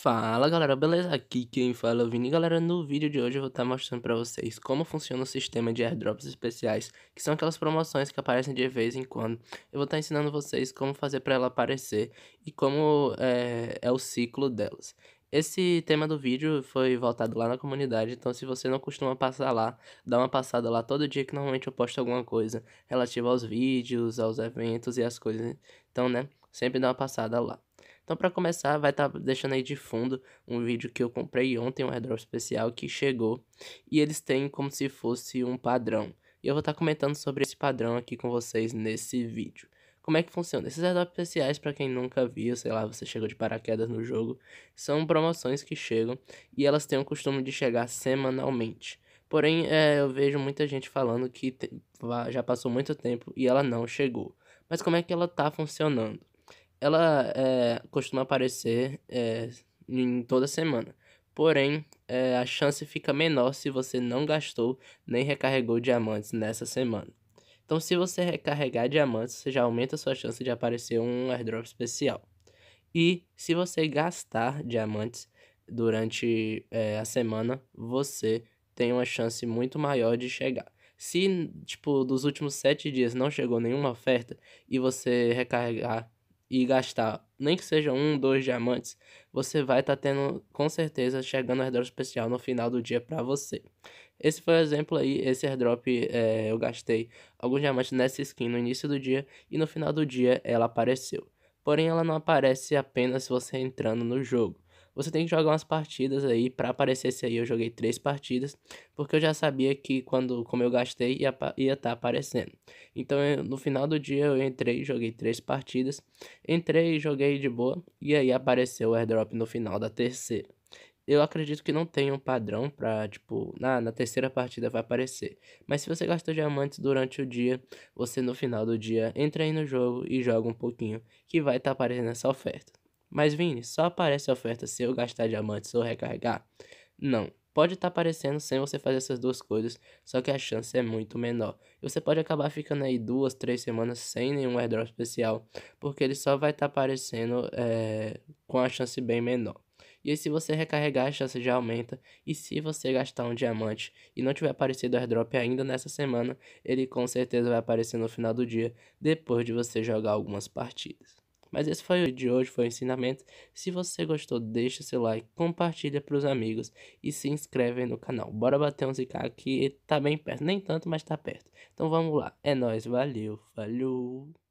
Fala galera, beleza? Aqui quem fala é o Vini. Galera, no vídeo de hoje eu vou estar tá mostrando para vocês como funciona o sistema de airdrops especiais, que são aquelas promoções que aparecem de vez em quando. Eu vou estar tá ensinando vocês como fazer para ela aparecer e como é, é o ciclo delas. Esse tema do vídeo foi voltado lá na comunidade, então se você não costuma passar lá, dá uma passada lá todo dia que normalmente eu posto alguma coisa relativa aos vídeos, aos eventos e as coisas. Então, né, sempre dá uma passada lá. Então, para começar, vai estar tá deixando aí de fundo um vídeo que eu comprei ontem, um airdrop especial que chegou, e eles têm como se fosse um padrão. E eu vou estar tá comentando sobre esse padrão aqui com vocês nesse vídeo como é que funciona. Esses airdrops especiais, para quem nunca viu, sei lá, você chegou de paraquedas no jogo, são promoções que chegam e elas têm o costume de chegar semanalmente. Porém, é, eu vejo muita gente falando que te, já passou muito tempo e ela não chegou. Mas como é que ela tá funcionando? ela é, costuma aparecer é, em toda semana. Porém, é, a chance fica menor se você não gastou nem recarregou diamantes nessa semana. Então, se você recarregar diamantes, você já aumenta a sua chance de aparecer um airdrop especial. E se você gastar diamantes durante é, a semana, você tem uma chance muito maior de chegar. Se, tipo, dos últimos sete dias não chegou nenhuma oferta e você recarregar e gastar nem que seja um, dois diamantes, você vai estar tá tendo com certeza chegando airdrop especial no final do dia para você. Esse foi o exemplo aí, esse airdrop é, eu gastei alguns diamantes nessa skin no início do dia e no final do dia ela apareceu. Porém ela não aparece apenas se você entrando no jogo. Você tem que jogar umas partidas aí. Pra aparecer esse aí, eu joguei três partidas. Porque eu já sabia que quando, como eu gastei, ia estar tá aparecendo. Então eu, no final do dia eu entrei, joguei três partidas. Entrei, joguei de boa. E aí apareceu o airdrop no final da terceira eu acredito que não tem um padrão pra, tipo, na, na terceira partida vai aparecer. Mas se você gastou diamantes durante o dia, você no final do dia entra aí no jogo e joga um pouquinho, que vai estar tá aparecendo essa oferta. Mas Vini, só aparece a oferta se eu gastar diamantes ou recarregar? Não. Pode estar tá aparecendo sem você fazer essas duas coisas, só que a chance é muito menor. E você pode acabar ficando aí duas, três semanas sem nenhum airdrop especial, porque ele só vai estar tá aparecendo é, com a chance bem menor. E aí, se você recarregar, a chance já aumenta. E se você gastar um diamante e não tiver aparecido o airdrop ainda nessa semana, ele com certeza vai aparecer no final do dia, depois de você jogar algumas partidas. Mas esse foi o vídeo de hoje, foi o ensinamento. Se você gostou, deixa seu like, compartilha para os amigos e se inscreve no canal. Bora bater um k que tá bem perto, nem tanto, mas tá perto. Então vamos lá, é nóis, valeu, falou!